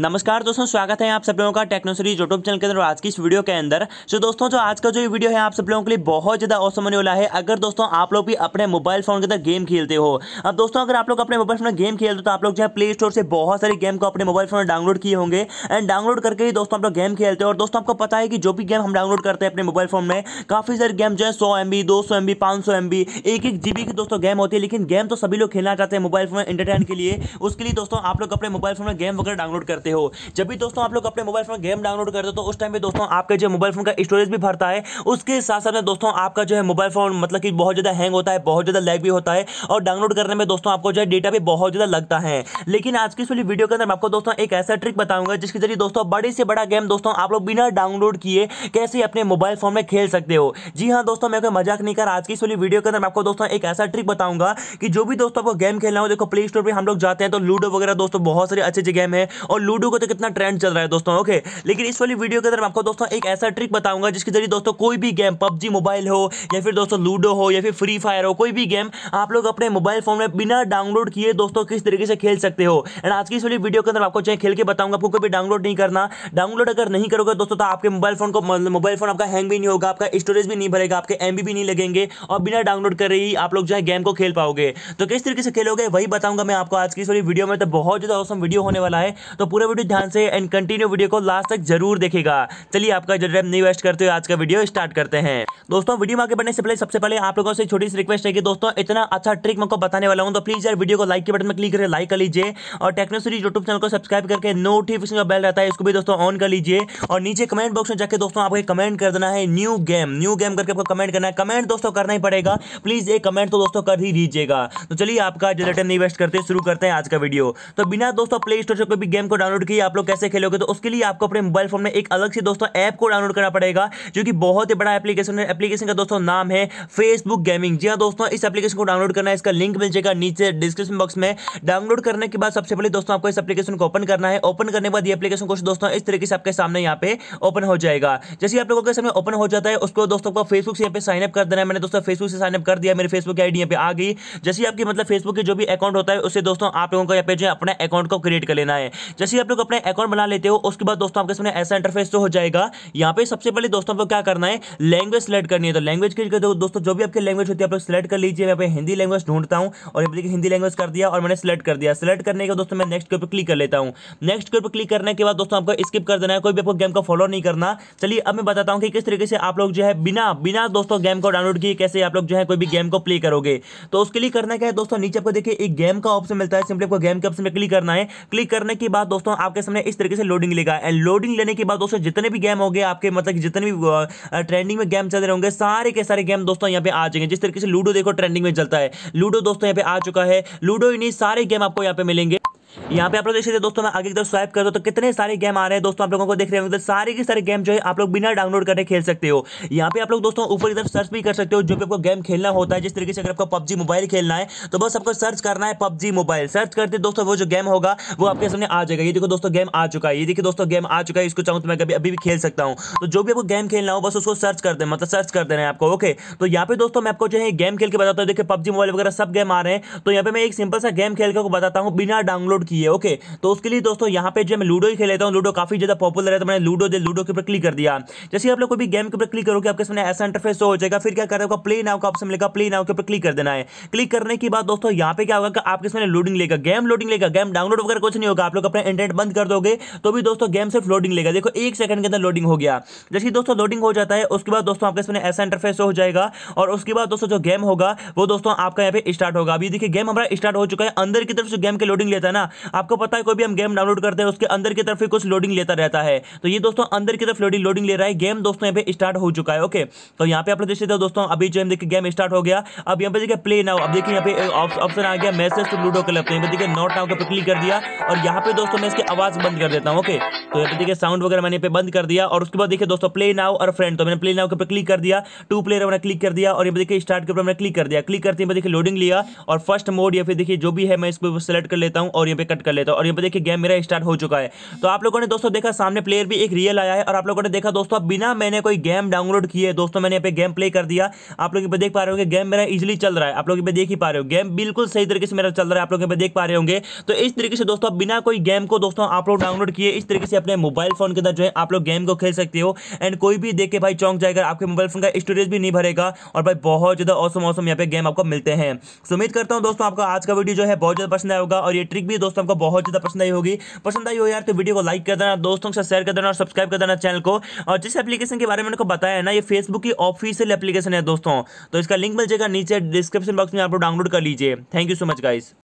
नमस्कार दोस्तों स्वागत है आप सब लोगों का टेक्नोसरी यूट्यूब चैनल के अंदर आज की इस वीडियो के अंदर सो दोस्तों जो आज का जो ये वीडियो है आप सब लोगों के लिए बहुत ज़्यादा औसम होने वाला है अगर दोस्तों आप लोग भी अपने मोबाइल फोन के अंदर गेम खेलते हो अब दोस्तों अगर आप लोग अपने मोबाइल फोन में गेम खेलते हो तो आप लोग जो है प्ले स्टोर से बहुत सारी गेम को अपने मोबाइल फोन में डाउनलोड किए होंगे एंड डाउनलोड करके ही दोस्तों आप लोग गेम खेलते हो और दोस्तों आपको पता है कि जो भी गेम हम डाउनलोड करते हैं अपने मोबाइल फोन में काफ़ी सारे गेम जो है सौ एम बी दो सौ एम बी पाँच सौ एम बी एक एक जी बी की दोस्तों गेम होती है लेकिन गेम तो सभी लोग खेलना चाहते हैं मोबाइल फोन में एंटरटेन के लिए उसके लिए दोस्तों आप लोग अपने मोबाइल फोन में गेम वगैरह डाउनलोड करते हैं करते हो जब भी दोस्तों आप लोग अपने मोबाइल फोन गेम डाउनलोड करते हो तो उस टाइम पे दोस्तों आपके जो मोबाइल फोन का स्टोरेज भी भरता है उसके साथ साथ में दोस्तों आपका जो है मोबाइल फोन मतलब कि बहुत ज़्यादा हैंग होता है बहुत ज़्यादा लैग भी होता है और डाउनलोड करने में दोस्तों आपको जो है डेटा भी बहुत ज़्यादा लगता है लेकिन आज की इस वाली वीडियो के अंदर मैं आपको दोस्तों एक ऐसा ट्रिक बताऊंगा जिसके जरिए दोस्तों बड़े से बड़ा गेम दोस्तों आप लोग बिना डाउनलोड किए कैसे अपने मोबाइल फोन में खेल सकते हो जी हाँ दोस्तों मैं कोई मजाक नहीं कर आज की इस वाली वीडियो के अंदर मैं आपको दोस्तों एक ऐसा ट्रिक बताऊंगा कि जो भी दोस्तों आपको गेम खेलना हो देखो प्ले स्टोर पर हम लोग जाते हैं तो लूडो वगैरह दोस्तों बहुत सारे अच्छे अच्छे गेम है और लूडो यूट्यूब का तो कितना ट्रेंड चल रहा है दोस्तों ओके लेकिन इस वाली वीडियो के अंदर आपको दोस्तों एक ऐसा ट्रिक बताऊंगा जिसके जरिए दोस्तों कोई भी गेम पबजी मोबाइल हो या फिर दोस्तों लूडो हो या फिर फ्री फायर हो कोई भी गेम आप लोग अपने मोबाइल फोन में बिना डाउनलोड किए दोस्तों किस तरीके से खेल सकते हो एंड आज की इस वाली वीडियो के अंदर आपको चाहे खेल के बताऊंगा आपको कभी डाउनलोड नहीं करना डाउनलोड अगर नहीं करोगे दोस्तों तो आपके मोबाइल फोन को मोबाइल मतलब फोन आपका हैंग भी नहीं होगा आपका स्टोरेज भी नहीं भरेगा आपके एम भी नहीं लगेंगे और बिना डाउनलोड कर रही आप लोग जो है गेम को खेल पाओगे तो किस तरीके से खेलोगे वही बताऊंगा मैं आपको आज की इस वाली वीडियो में तो बहुत ज़्यादा औसम वीडियो होने वाला है तो पूरा वीडियो ध्यान से एंड कंटिन्यू वीडियो को लास्ट तक जरूर देखेगा चलिए आपका जो टाइम नहीं वेस्ट करते हुए आज का वीडियो स्टार्ट करते हैं दोस्तों वीडियो में आगे बढ़ने से पहले सबसे पहले आप लोगों से छोटी सी रिक्वेस्ट है कि दोस्तों इतना अच्छा ट्रिक मैं बताने वाला हूँ तो प्लीज यार वीडियो को लाइक के बटन में क्लिक करके लाइक कर लीजिए और टेक्नोसरी यूट्यूब चैनल को सब्सक्राइब करके नोटिफिकेशन का बेल रहता है इसको भी दोस्तों ऑन कर लीजिए और नीचे कमेंट बॉक्स में जाकर दोस्तों आपको कमेंट कर देना है न्यू गेम न्यू गेम करके आपको कमेंट करना है कमेंट दोस्तों करना ही पड़ेगा प्लीज एक कमेंट तो दोस्तों कर ही दीजिएगा तो चलिए आपका जो टाइम नहीं वेस्ट करते शुरू करते हैं आज का वीडियो तो बिना दोस्तों प्ले स्टोर से कोई भी गेम को डाउनलोड की आप लोग कैसे खेलोगे तो उसके लिए आपको अपने मोबाइल फोन में एक अलग से दोस्तों ऐप को डाउनलोड करना पड़ेगा जो कि बहुत ही बड़ा एप्लीकेशन है एप्लीकेशन का दोस्तों नाम है फेसबुक गेमिंग जी हाँ दोस्तों इस एप्लीकेशन को डाउनलोड करना है इसका लिंक मिल जाएगा नीचे डिस्क्रिप्शन बॉक्स में डाउनलोड करने के बाद सबसे पहले दोस्तों आपको इस एप्लीकेशन को ओपन करना है ओपन करने के बाद ये एप्लीकेशन कुछ दोस्तों इस तरीके से आपके सामने यहाँ पे ओपन हो जाएगा जैसे आप लोगों के सामने ओपन हो जाता है उसको दोस्तों को फेसबुक से यहाँ पे साइनअप कर देना है मैंने दोस्तों फेसबुक से साइनअप कर दिया मेरे फेसबुक की आईडी यहाँ पे आ गई जैसे आपकी मतलब फेसबुक के जो भी अकाउंट होता है उससे दोस्तों आप लोगों को यहाँ पे जो अपना अकाउंट को क्रिएट कर लेना है जैसे ही आप लोग अपना अकाउंट बना लेते हो उसके बाद दोस्तों आपके सामने ऐसा इंटरफेस तो हो जाएगा यहाँ पे सबसे पहले दोस्तों आपको क्या करना है लैंग्वेज सेलेक्ट करनी है तो लैंग्वेज के तो दोस्तों जो भी आपकी लैंग्वेज होती है आप लोग सेलेक्ट कर लीजिए मैं हिंदी लैंग्वेज ढूंढता हूँ और ये देखिए हिंदी लैंग्वेज कर दिया और मैंने सेलेक्ट कर दिया सेलेक्ट करने के दोस्तों मैं नेक्स्ट के ऊपर क्लिक कर लेता हूँ नेक्स्ट के ऊपर क्लिक करने के बाद दोस्तों आपको स्किप कर देना है कोई भी आपको गेम का फॉलो नहीं करना चलिए अब मैं बताता हूँ कि किस तरीके से आप लोग जो है बिना बिना दोस्तों गेम को डाउनलोड किए कैसे आप लोग जो है कोई भी गेम को प्ले करोगे तो उसके लिए करना क्या है दोस्तों नीचे आपको देखिए एक गेम का ऑप्शन मिलता है सिंपली आपको गेम के ऑप्शन में क्लिक करना है क्लिक करने के बाद दोस्तों दोस्तों आपके सामने इस तरीके से लोडिंग लेगा एंड लोडिंग लेने के बाद दोस्तों जितने भी गेम हो गए आपके मतलब जितने भी ट्रेंडिंग में गेम चल रहे होंगे सारे के सारे गेम दोस्तों यहाँ पे आ जाएंगे जिस तरीके से लूडो देखो ट्रेंडिंग में चलता है लूडो दोस्तों यहाँ पे आ चुका है लूडो इन सारे गेम आपको यहाँ पे मिलेंगे यहाँ पे आप लोग देख सकते दोस्तों मैं आगे इधर स्वाइप कर दो तो कितने सारे गेम आ रहे हैं दोस्तों आप लोगों को देख रहे होंगे तो सारे के सारे गेम जो है आप लोग बिना डाउनलोड करके खेल सकते हो यहाँ पे आप लोग दोस्तों ऊपर इधर सर्च भी कर सकते हो जो भी आपको गेम खेलना होता है जिस तरीके से अगर आपको पब्जी मोबाइल खेलना है तो बस आपको सर्च करना है पब्जी मोबाइल सर्च करते दोस्तों वो जो गेम होगा वो आपके सामने आ जाएगा ये देखो दोस्तों गेम आ चुका है ये देखिए दोस्तों गेम आ चुका है इसको चाहूँ तो मैं कभी अभी भी खेल सकता हूँ तो जो भी आपको गेम खेलना हो बस उसको सर्च कर दे मतलब सर्च कर देना है आपको ओके तो यहाँ पे दोस्तों मैं आपको जो है गेम खेल के बताता हूँ देखिए पब्जी मोबाइल वगैरह सब गेम आ रहे हैं तो यहाँ पे मैं एक सिंपल सा गेम खेल के बताता हूँ बिना डाउनलोड किए की है ओके तो उसके लिए दोस्तों यहाँ पे जो मैं लूडो ही खेलता हूँ लूडो काफी ज्यादा पॉपुलर है तो मैंने लूडो दे लूडो के ऊपर क्लिक कर दिया जैसे आप लोग कोई भी गेम के ऊपर क्लिक करोगे आपके सामने ऐसा इंटरफेस हो जाएगा फिर क्या करेगा प्ले नाव का ऑप्शन मिलेगा प्ले नाव के ऊपर क्लिक कर देना है क्लिक करने के बाद दोस्तों यहाँ पे क्या होगा आपके सामने लोडिंग लेगा गेम लोडिंग लेगा गेम डाउनलोड वगैरह कुछ नहीं होगा आप लोग अपने इंटरनेट बंद कर दोगे तो भी दोस्तों गेम सिर्फ लोडिंग लेगा देखो एक सेकंड के अंदर लोडिंग हो गया जैसे दोस्तों लोडिंग हो जाता है उसके बाद दोस्तों आपके सामने ऐसा इंटरफेस हो जाएगा और उसके बाद दोस्तों जो गेम होगा वो दोस्तों आपका यहाँ पे स्टार्ट होगा अभी देखिए गेम हमारा स्टार्ट हो चुका है अंदर की तरफ जो गेम के लोडिंग लेता है ना आपको पता है कोई भी हम गेम डाउनलोड करते हैं उसके अंदर की तरफ ही कुछ लोडिंग लेता रहता है तो ये दोस्तों अंदर की तरफ लोडिंग लोडिंग ले रहा है गेम दोस्तों यहाँ पे स्टार्ट हो चुका है ओके तो यहाँ पे आप देख सकते हो दोस्तों अभी जो देखिए गेम स्टार्ट हो गया अब यहाँ पे देखिए प्ले नाउ अब देखिए यहाँ पे ऑप्शन आ गया मैसेज टू लूडो क्लब तो देखिए नोट नाउ पर क्लिक कर दिया और यहाँ पे दोस्तों मैं इसकी आवाज़ बंद कर देता हूँ ओके तो यहाँ पे देखिए साउंड वगैरह मैंने पे बंद कर दिया और उसके बाद देखिए दोस्तों प्ले नाउ और फ्रेंड तो मैंने प्ले नाउ के ऊपर क्लिक कर दिया टू प्लेयर मैंने क्लिक कर दिया और ये देखिए स्टार्ट के ऊपर मैंने क्लिक कर दिया क्लिक करते हैं देखिए लोडिंग लिया और फर्स्ट मोड या फिर देखिए जो भी है मैं इसको सेलेक्ट कर लेता हूँ और यहाँ पे स्टार्ट कर लेता हूँ और यहाँ पर देखिए गेम मेरा स्टार्ट हो चुका है तो आप लोगों ने दोस्तों देखा सामने प्लेयर भी एक रियल आया है और आप लोगों ने देखा दोस्तों बिना मैंने कोई गेम डाउनलोड किए दोस्तों मैंने यहाँ पे गेम प्ले कर दिया आप लोग देख पा रहे होंगे गेम मेरा इजिली चल रहा है आप लोग पे देख ही पा रहे हो गेम बिल्कुल सही तरीके से मेरा चल रहा है आप लोग यहाँ पे देख पा रहे होंगे तो इस तरीके से दोस्तों बिना कोई गेम को दोस्तों आप लोग डाउनलोड किए इस तरीके से अपने मोबाइल फोन के अंदर जो है आप लोग गेम को खेल सकते हो एंड कोई भी देख के भाई चौंक जाएगा आपके मोबाइल फोन का स्टोरेज भी नहीं भरेगा और भाई बहुत ज़्यादा औसम औसम यहाँ पे गेम आपको मिलते हैं उम्मीद करता हूँ दोस्तों आपका आज का वीडियो जो है बहुत ज़्यादा पसंद आएगा और ये ट्रिक भी दोस्तों को बहुत ज़्यादा पसंद आई होगी पसंद आई हो यार तो वीडियो को लाइक कर देना दोस्तों के साथ शेयर कर देना और सब्सक्राइब कर देना चैनल को और जिस एप्लीकेशन के बारे में बताया है ना ये फेसबुक की ऑफिशियल एप्लीकेशन है दोस्तों तो इसका लिंक मिल जाएगा नीचे डिस्क्रिप्शन बॉक्स में आप लोग डाउनलोड कर लीजिए thank you so much guys